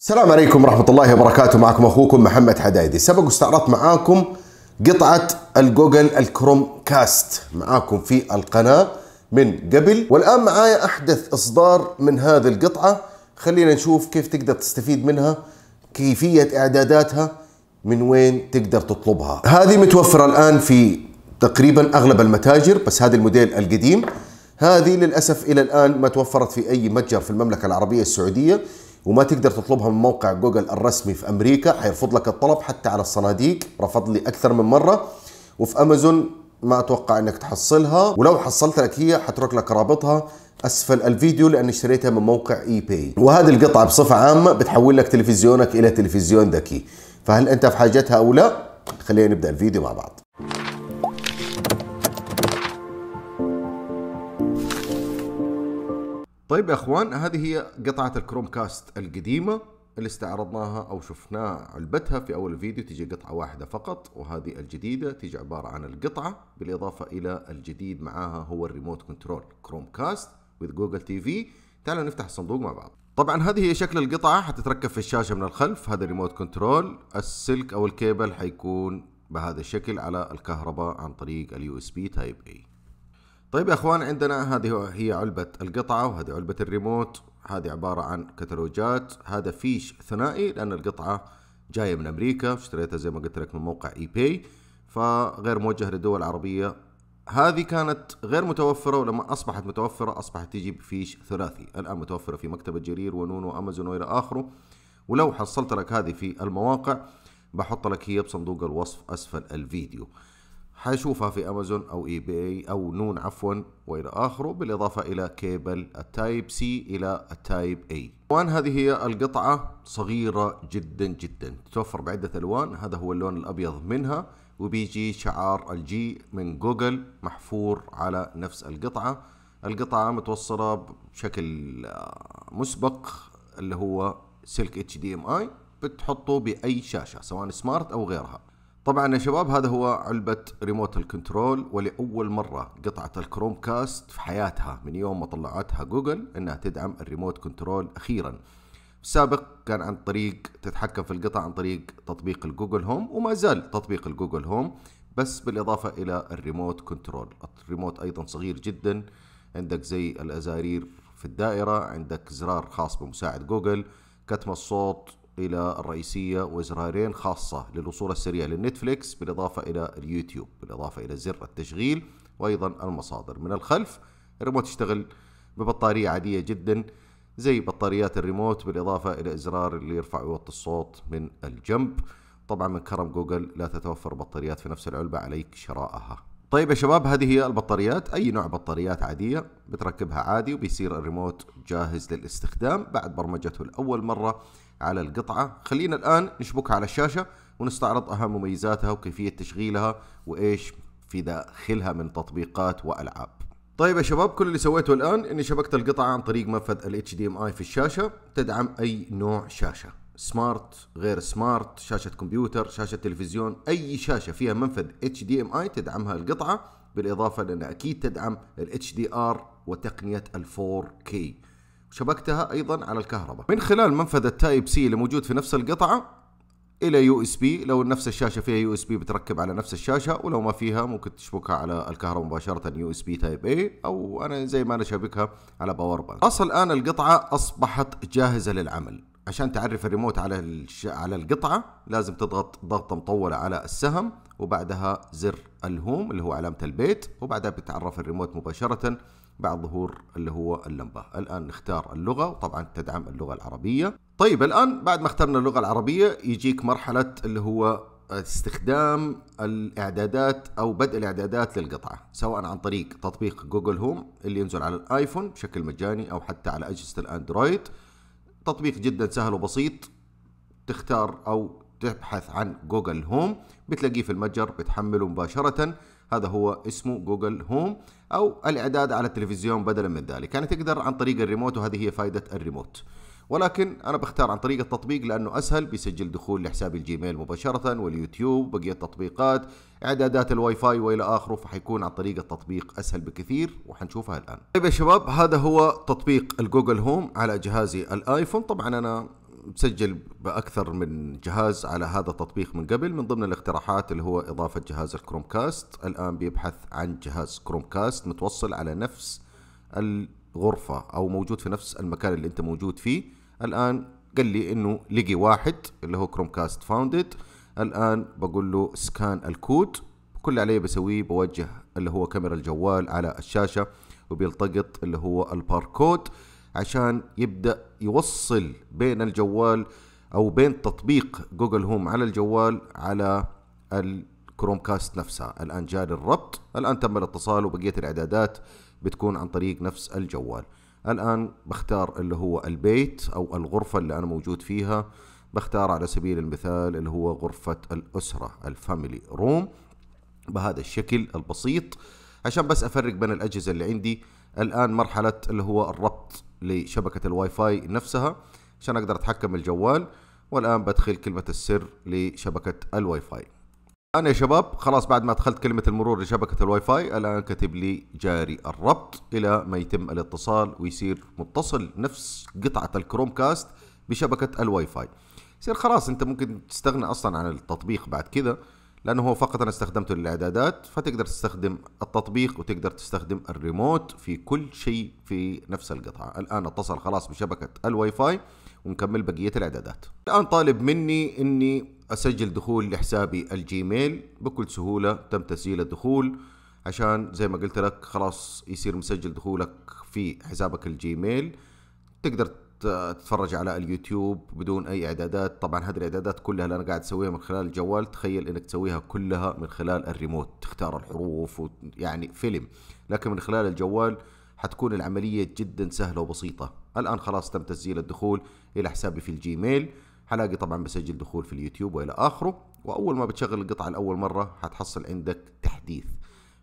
السلام عليكم ورحمة الله وبركاته معكم أخوكم محمد حدايدي سبق واستعرضت معاكم قطعة الجوجل الكروم كاست معاكم في القناة من قبل والآن معايا أحدث إصدار من هذه القطعة خلينا نشوف كيف تقدر تستفيد منها كيفية إعداداتها من وين تقدر تطلبها هذه متوفرة الآن في تقريبا أغلب المتاجر بس هذا الموديل القديم هذه للأسف إلى الآن ما توفرت في أي متجر في المملكة العربية السعودية وما تقدر تطلبها من موقع جوجل الرسمي في امريكا حيرفض لك الطلب حتى على الصناديق رفض لي اكثر من مره وفي امازون ما اتوقع انك تحصلها ولو حصلت لك هي حترك لك رابطها اسفل الفيديو لاني اشتريتها من موقع اي باي وهذه القطعه بصفه عامه بتحول لك تلفزيونك الى تلفزيون ذكي فهل انت في حاجتها او لا خلينا نبدا الفيديو مع بعض طيب يا اخوان هذه هي قطعة الكروم كاست القديمة اللي استعرضناها او شفناها علبتها في اول فيديو تجي قطعة واحدة فقط وهذه الجديدة تجي عبارة عن القطعة بالاضافة الى الجديد معاها هو الريموت كنترول كروم كاست وذ جوجل تي في تعالوا نفتح الصندوق مع بعض طبعا هذه هي شكل القطعة حتتركب في الشاشة من الخلف هذا الريموت كنترول السلك او الكيبل حيكون بهذا الشكل على الكهرباء عن طريق اليو اس بي تايب اي طيب يا اخوان عندنا هذه هي علبة القطعة وهذه علبة الريموت هذه عبارة عن كتالوجات هذا فيش ثنائي لأن القطعة جاية من أمريكا اشتريتها زي ما قلت لك من موقع اي باي فغير موجه للدول العربية هذه كانت غير متوفرة ولما أصبحت متوفرة أصبحت تيجي بفيش ثلاثي الآن متوفرة في مكتبة جرير ونون وأمازون وإلى آخره ولو حصلت لك هذه في المواقع بحط لك هي بصندوق الوصف أسفل الفيديو حيشوفها في امازون او اي بي اي او نون عفوا والى اخره بالاضافه الى كيبل التايب سي الى التايب اي. الوان هذه هي القطعه صغيره جدا جدا تتوفر بعده الوان هذا هو اللون الابيض منها وبيجي شعار الجي من جوجل محفور على نفس القطعه. القطعه متوصله بشكل آه، مسبق اللي هو سلك اتش دي ام اي بتحطه باي شاشه سواء سمارت او غيرها. طبعا يا شباب هذا هو علبة ريموت الكنترول ولأول مرة قطعة الكروم كاست في حياتها من يوم ما طلعتها جوجل انها تدعم الريموت كنترول اخيرا السابق كان عن طريق تتحكم في القطع عن طريق تطبيق الجوجل هوم وما زال تطبيق الجوجل هوم بس بالإضافة إلى الريموت كنترول الريموت أيضا صغير جدا عندك زي الأزارير في الدائرة عندك زرار خاص بمساعد جوجل كتم الصوت إلى الرئيسية وإزرارين خاصة للوصول السريع للنتفليكس بالإضافة إلى اليوتيوب بالإضافة إلى زر التشغيل وأيضا المصادر من الخلف الريموت يشتغل ببطارية عادية جدا زي بطاريات الريموت بالإضافة إلى إزرار اللي يرفع ويوطي الصوت من الجنب طبعا من كرم جوجل لا تتوفر بطاريات في نفس العلبة عليك شراءها طيب يا شباب هذه هي البطاريات أي نوع بطاريات عادية بتركبها عادي وبيصير الريموت جاهز للاستخدام بعد برمجته لأول مرة على القطعة خلينا الآن نشبكها على الشاشة ونستعرض أهم مميزاتها وكيفية تشغيلها وإيش في داخلها من تطبيقات وألعاب طيب يا شباب كل اللي سويته الآن إني شبكت القطعة عن طريق منفذ ال HDMI في الشاشة تدعم أي نوع شاشة سمارت غير سمارت شاشة كمبيوتر شاشة تلفزيون أي شاشة فيها منفذ HDMI تدعمها القطعة بالإضافة لأنها أكيد تدعم ال HDR وتقنية ال 4K شبكتها ايضا على الكهرباء من خلال منفذ التايب سي اللي موجود في نفس القطعه الى يو اس بي لو نفس الشاشه فيها يو اس بي بتركب على نفس الشاشه ولو ما فيها ممكن تشبكها على الكهرباء مباشره يو اس بي تايب اي او انا زي ما انا شابكها على باور بانك اصل الان القطعه اصبحت جاهزه للعمل عشان تعرف الريموت على الش... على القطعه لازم تضغط ضغطه مطوله على السهم وبعدها زر الهوم اللي هو علامه البيت وبعدها بتعرف الريموت مباشره بعد ظهور اللي هو اللمبة الآن نختار اللغة وطبعا تدعم اللغة العربية طيب الآن بعد ما اخترنا اللغة العربية يجيك مرحلة اللي هو استخدام الاعدادات او بدء الاعدادات للقطعه سواء عن طريق تطبيق جوجل هوم اللي ينزل على الايفون بشكل مجاني او حتى على اجهزه الاندرويد تطبيق جدا سهل وبسيط تختار او تبحث عن جوجل هوم بتلاقيه في المتجر بتحمله مباشره هذا هو اسمه جوجل هوم او الاعداد على التلفزيون بدلا من ذلك يعني تقدر عن طريق الريموت وهذه هي فائده الريموت ولكن انا بختار عن طريق التطبيق لانه اسهل بيسجل دخول لحساب الجيميل مباشره واليوتيوب بقيه التطبيقات اعدادات الواي فاي والى اخره فحيكون عن طريق التطبيق اسهل بكثير وحنشوفها الان طيب يا شباب هذا هو تطبيق الجوجل هوم على جهازي الايفون طبعا انا مسجل باكثر من جهاز على هذا التطبيق من قبل من ضمن الاقتراحات اللي هو اضافه جهاز الكروم كاست الان بيبحث عن جهاز كروم كاست متوصل على نفس الغرفه او موجود في نفس المكان اللي انت موجود فيه الان قال لي انه لقي واحد اللي هو كروم كاست فاوندد الان بقول له سكان الكود كل اللي عليه بسويه بوجه اللي هو كاميرا الجوال على الشاشه وبيلتقط اللي هو الباركود عشان يبدا يوصل بين الجوال او بين تطبيق جوجل هوم على الجوال على الكروم كاست نفسها الان جاء الربط الان تم الاتصال وبقيه الاعدادات بتكون عن طريق نفس الجوال الان بختار اللي هو البيت او الغرفه اللي انا موجود فيها بختار على سبيل المثال اللي هو غرفه الاسره الفاميلي روم بهذا الشكل البسيط عشان بس افرق بين الاجهزه اللي عندي الان مرحله اللي هو الربط لشبكة الواي فاي نفسها عشان اقدر اتحكم بالجوال والان بدخل كلمة السر لشبكة الواي فاي الان يا شباب خلاص بعد ما دخلت كلمة المرور لشبكة الواي فاي الان كاتب لي جاري الربط الى ما يتم الاتصال ويصير متصل نفس قطعة الكروم كاست بشبكة الواي فاي يصير خلاص انت ممكن تستغنى اصلا عن التطبيق بعد كذا لانه هو فقط انا استخدمته للاعدادات فتقدر تستخدم التطبيق وتقدر تستخدم الريموت في كل شيء في نفس القطعه الان اتصل خلاص بشبكه الواي فاي ونكمل بقيه الاعدادات الان طالب مني اني اسجل دخول لحسابي الجيميل بكل سهوله تم تسجيل الدخول عشان زي ما قلت لك خلاص يصير مسجل دخولك في حسابك الجيميل تقدر تتفرج على اليوتيوب بدون اي اعدادات طبعا هذه الاعدادات كلها اللي انا قاعد اسويها من خلال الجوال تخيل انك تسويها كلها من خلال الريموت تختار الحروف و... يعني فيلم لكن من خلال الجوال حتكون العمليه جدا سهله وبسيطه الان خلاص تم تسجيل الدخول الى حسابي في الجيميل حلاقي طبعا بسجل دخول في اليوتيوب والى اخره واول ما بتشغل القطعه لاول مره حتحصل عندك تحديث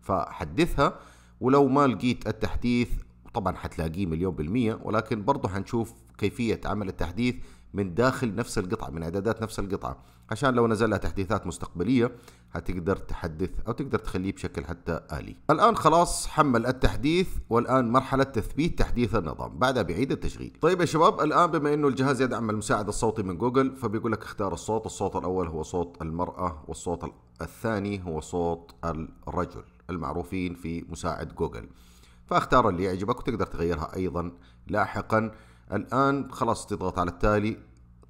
فحدثها ولو ما لقيت التحديث طبعا حتلاقيه مليون بالمية ولكن برضه حنشوف كيفيه عمل التحديث من داخل نفس القطعه من اعدادات نفس القطعه عشان لو نزل لها تحديثات مستقبليه هتقدر تحدث او تقدر تخليه بشكل حتى الي الان خلاص حمل التحديث والان مرحله تثبيت تحديث النظام بعدها بعيد التشغيل طيب يا شباب الان بما انه الجهاز يدعم المساعد الصوتي من جوجل فبيقول لك اختار الصوت الصوت الاول هو صوت المراه والصوت الثاني هو صوت الرجل المعروفين في مساعد جوجل فاختار اللي يعجبك وتقدر تغيرها ايضا لاحقا الان خلاص تضغط على التالي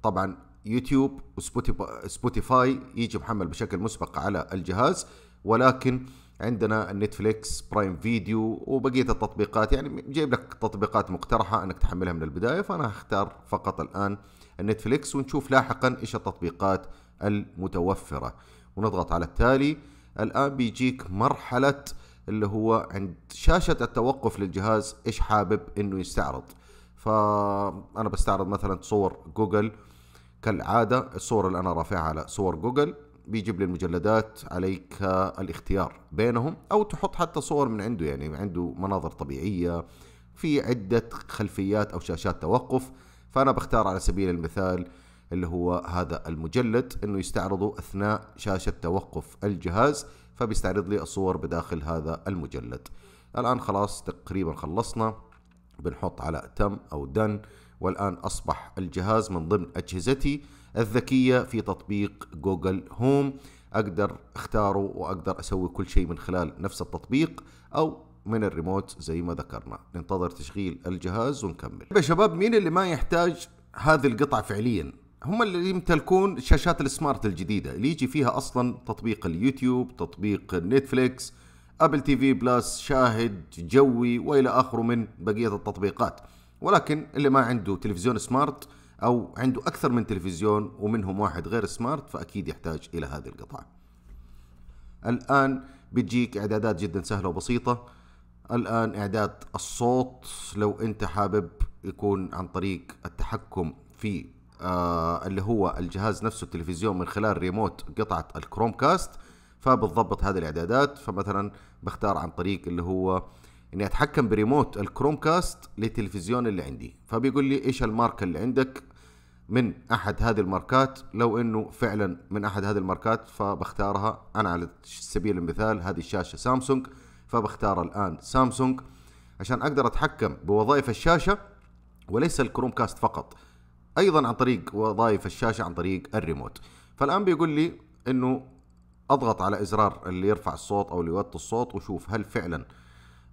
طبعا يوتيوب وسبوتيفاي يجي محمل بشكل مسبق على الجهاز ولكن عندنا النتفليكس برايم فيديو وبقيه التطبيقات يعني جايب لك تطبيقات مقترحه انك تحملها من البدايه فانا اختار فقط الان النتفليكس ونشوف لاحقا ايش التطبيقات المتوفره ونضغط على التالي الان بيجيك مرحله اللي هو عند شاشه التوقف للجهاز ايش حابب انه يستعرض فانا بستعرض مثلا صور جوجل كالعاده الصور اللي انا رافعها على صور جوجل بيجيب لي المجلدات عليك الاختيار بينهم او تحط حتى صور من عنده يعني عنده مناظر طبيعيه في عده خلفيات او شاشات توقف فانا بختار على سبيل المثال اللي هو هذا المجلد انه يستعرضه اثناء شاشه توقف الجهاز فبيستعرض لي الصور بداخل هذا المجلد الان خلاص تقريبا خلصنا بنحط على تم أو دن والآن أصبح الجهاز من ضمن أجهزتي الذكية في تطبيق جوجل هوم أقدر أختاره وأقدر أسوي كل شيء من خلال نفس التطبيق أو من الريموت زي ما ذكرنا ننتظر تشغيل الجهاز ونكمل يا شباب مين اللي ما يحتاج هذه القطع فعليا هم اللي يمتلكون شاشات السمارت الجديدة اللي يجي فيها أصلا تطبيق اليوتيوب تطبيق نتفليكس ابل تي في بلس شاهد جوي والى اخره من بقيه التطبيقات ولكن اللي ما عنده تلفزيون سمارت او عنده اكثر من تلفزيون ومنهم واحد غير سمارت فاكيد يحتاج الى هذه القطعه الان بتجيك اعدادات جدا سهله وبسيطه الان اعداد الصوت لو انت حابب يكون عن طريق التحكم في آه اللي هو الجهاز نفسه التلفزيون من خلال ريموت قطعه الكروم كاست فبتظبط هذه الاعدادات فمثلا بختار عن طريق اللي هو اني اتحكم بريموت الكروم كاست للتلفزيون اللي عندي فبيقول لي ايش الماركه اللي عندك من احد هذه الماركات لو انه فعلا من احد هذه الماركات فبختارها انا على سبيل المثال هذه الشاشه سامسونج فبختار الان سامسونج عشان اقدر اتحكم بوظائف الشاشه وليس الكروم كاست فقط ايضا عن طريق وظائف الشاشه عن طريق الريموت فالان بيقول لي انه اضغط على ازرار اللي يرفع الصوت او اللي يوطي الصوت وشوف هل فعلا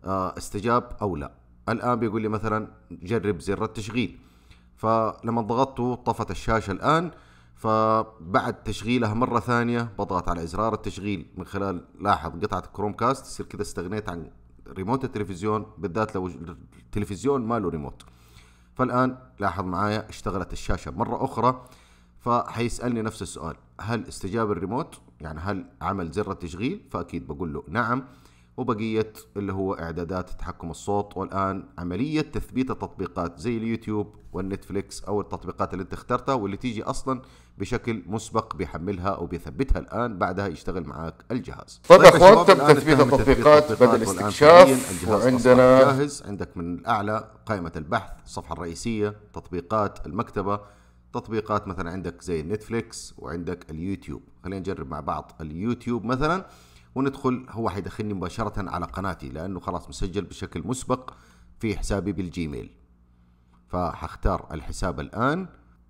آه، استجاب او لا الان بيقول لي مثلا جرب زر التشغيل فلما ضغطته طفت الشاشه الان فبعد تشغيلها مرة ثانية بضغط على إزرار التشغيل من خلال لاحظ قطعة كروم كاست يصير كذا استغنيت عن ريموت التلفزيون بالذات لو التلفزيون ما له ريموت فالآن لاحظ معايا اشتغلت الشاشة مرة أخرى فحيسألني نفس السؤال هل استجاب الريموت يعني هل عمل زر التشغيل فاكيد بقول له نعم وبقيه اللي هو اعدادات تحكم الصوت والان عمليه تثبيت التطبيقات زي اليوتيوب والنتفليكس او التطبيقات اللي انت اخترتها واللي تيجي اصلا بشكل مسبق بيحملها او بيثبتها الان بعدها يشتغل معاك الجهاز. طيب, طيب اخوان تم تثبيت التطبيقات بدل استكشاف وعندنا جاهز عندك من الاعلى قائمه البحث الصفحه الرئيسيه تطبيقات المكتبه تطبيقات مثلا عندك زي نتفليكس وعندك اليوتيوب خلينا نجرب مع بعض اليوتيوب مثلا وندخل هو حيدخلني مباشرة على قناتي لأنه خلاص مسجل بشكل مسبق في حسابي بالجيميل فحختار الحساب الآن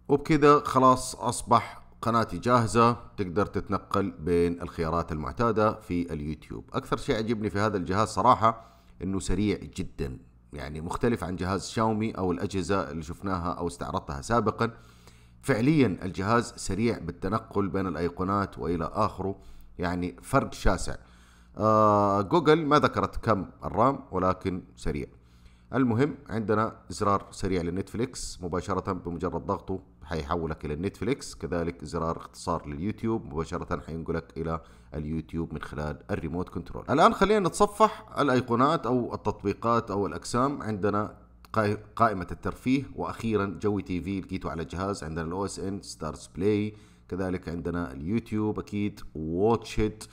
وبكذا خلاص أصبح قناتي جاهزة تقدر تتنقل بين الخيارات المعتادة في اليوتيوب أكثر شيء عجبني في هذا الجهاز صراحة أنه سريع جدا يعني مختلف عن جهاز شاومي أو الأجهزة اللي شفناها أو استعرضتها سابقا فعليا الجهاز سريع بالتنقل بين الايقونات والى اخره يعني فرق شاسع آه جوجل ما ذكرت كم الرام ولكن سريع المهم عندنا زرار سريع للنتفليكس مباشرة بمجرد ضغطه حيحولك إلى النتفليكس كذلك زرار اختصار لليوتيوب مباشرة حينقلك إلى اليوتيوب من خلال الريموت كنترول الآن خلينا نتصفح الأيقونات أو التطبيقات أو الأجسام عندنا قائمة الترفيه وأخيرا جوي تي في لقيته على الجهاز عندنا الأو اس إن ستارز بلاي كذلك عندنا اليوتيوب أكيد واتش هيت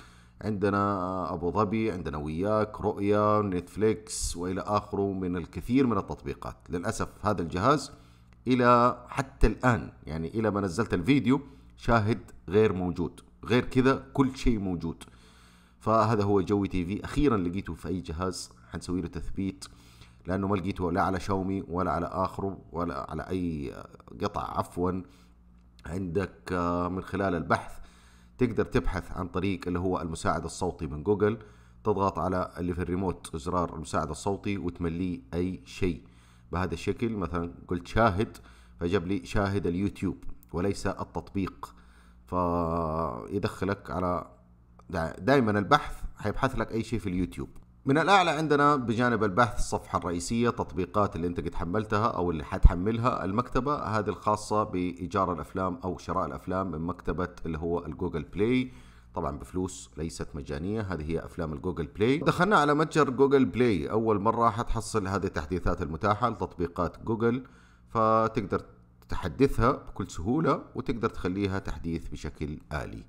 عندنا أبو ظبي عندنا وياك رؤيا نتفليكس وإلى آخره من الكثير من التطبيقات للأسف هذا الجهاز إلى حتى الآن يعني إلى ما نزلت الفيديو شاهد غير موجود غير كذا كل شيء موجود فهذا هو جوي تي في أخيرا لقيته في أي جهاز حنسوي له تثبيت لانه ما لقيته لا على شاومي ولا على اخره ولا على اي قطع عفوا عندك آه، من خلال البحث تقدر تبحث عن طريق اللي هو المساعد الصوتي من جوجل تضغط على اللي في الريموت زرار المساعد الصوتي وتمليه اي شيء بهذا الشكل مثلا قلت شاهد فجاب لي شاهد اليوتيوب وليس التطبيق فيدخلك على دائما البحث حيبحث لك اي شيء في اليوتيوب من الأعلى عندنا بجانب البحث الصفحة الرئيسية تطبيقات اللي أنت قد حملتها أو اللي حتحملها المكتبة هذه الخاصة بإيجار الأفلام أو شراء الأفلام من مكتبة اللي هو الجوجل بلاي طبعا بفلوس ليست مجانية هذه هي أفلام الجوجل بلاي دخلنا على متجر جوجل بلاي أول مرة حتحصل هذه التحديثات المتاحة لتطبيقات جوجل فتقدر تحدثها بكل سهولة وتقدر تخليها تحديث بشكل آلي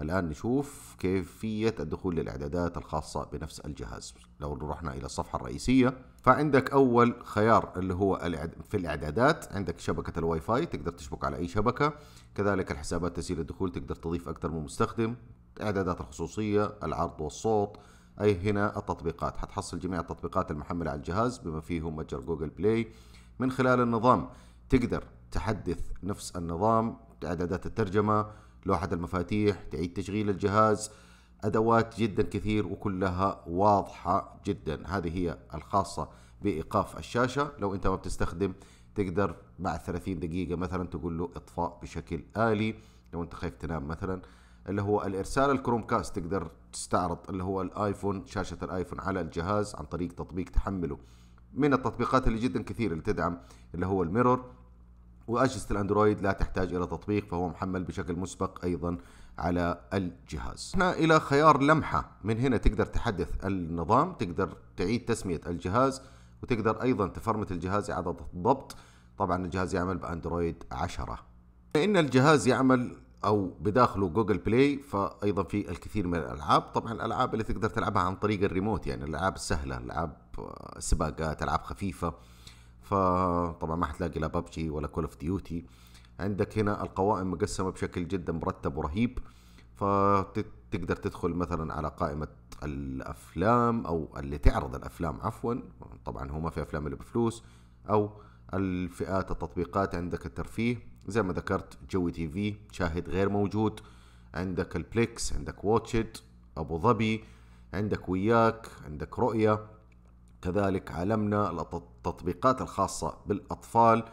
الآن نشوف كيفية الدخول للإعدادات الخاصة بنفس الجهاز لو رحنا إلى الصفحة الرئيسية فعندك أول خيار اللي هو في الإعدادات عندك شبكة الواي فاي تقدر تشبك على أي شبكة كذلك الحسابات تسهيل الدخول تقدر تضيف أكثر من مستخدم إعدادات الخصوصية العرض والصوت أي هنا التطبيقات حتحصل جميع التطبيقات المحملة على الجهاز بما فيهم متجر جوجل بلاي من خلال النظام تقدر تحدث نفس النظام إعدادات الترجمة لوحة المفاتيح تعيد تشغيل الجهاز أدوات جدا كثير وكلها واضحة جدا هذه هي الخاصة بإيقاف الشاشة لو أنت ما بتستخدم تقدر بعد 30 دقيقة مثلا تقول له إطفاء بشكل آلي لو أنت خايف تنام مثلا اللي هو الإرسال الكروم كاست تقدر تستعرض اللي هو الآيفون شاشة الآيفون على الجهاز عن طريق تطبيق تحمله من التطبيقات اللي جدا كثير اللي تدعم اللي هو الميرور وأجهزة الأندرويد لا تحتاج إلى تطبيق فهو محمل بشكل مسبق أيضا على الجهاز هنا إلى خيار لمحة من هنا تقدر تحدث النظام تقدر تعيد تسمية الجهاز وتقدر أيضا تفرمت الجهاز إعادة الضبط طبعا الجهاز يعمل بأندرويد 10 إن الجهاز يعمل او بداخله جوجل بلاي فايضا في الكثير من الالعاب طبعا الالعاب اللي تقدر تلعبها عن طريق الريموت يعني الالعاب السهله العاب آه، سباقات العاب خفيفه فطبعا ما حتلاقي لا ببجي ولا كول اوف ديوتي عندك هنا القوائم مقسمه بشكل جدا مرتب ورهيب فتقدر تدخل مثلا على قائمه الافلام او اللي تعرض الافلام عفوا طبعا هو ما في افلام اللي بفلوس او الفئات التطبيقات عندك الترفيه زي ما ذكرت جوي تي في شاهد غير موجود عندك البليكس عندك واتشد ابو ظبي عندك وياك عندك رؤية كذلك عالمنا التطبيقات الخاصة بالأطفال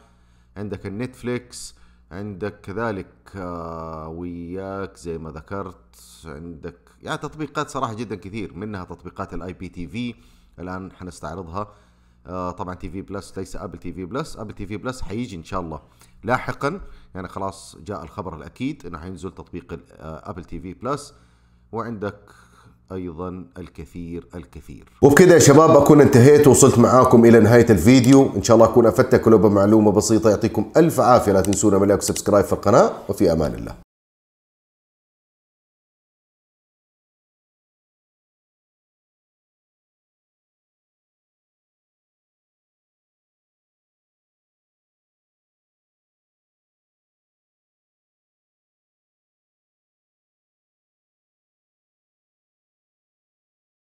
عندك النتفليكس عندك كذلك آه، وياك زي ما ذكرت عندك يعني تطبيقات صراحة جدا كثير منها تطبيقات الاي بي تي في الآن حنستعرضها آه، طبعا تي في بلس ليس ابل تي في بلس ابل تي في بلس حيجي ان شاء الله لاحقا يعني خلاص جاء الخبر الاكيد انه حينزل تطبيق ابل تي في بلس وعندك أيضا الكثير الكثير وبكذا يا شباب أكون انتهيت وصلت معاكم إلى نهاية الفيديو إن شاء الله أكون أفدتك ولو بمعلومة بسيطة يعطيكم ألف عافية لا تنسونا ملاك وسبسكرايب في القناة وفي أمان الله